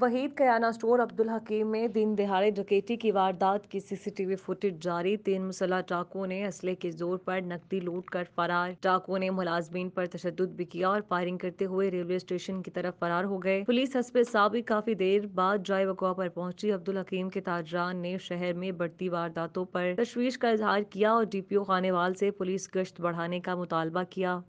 Waheed Kiryana store Abdul Hakeem में दिन दिहाड़े डकेटी की वारदात की सीसीटीवी फुटेज जारी तीन मुसलह डाकुओं ने असले के जोर पर नकदी लूट कर फरार डाकुओं ने मुलाजमीन पर तशद भी किया और फायरिंग करते हुए रेलवे स्टेशन की तरफ फरार हो गए पुलिस हस्पे साबिक काफी देर बाद ड्राई वकवा पर पहुंची अब्दुल हकीम के ताजरान ने शहर में बढ़ती वारदातों पर तशवीश का इजहार किया और डी पी ओ खानेवाल से पुलिस गश्त बढ़ाने का मुतालबा किया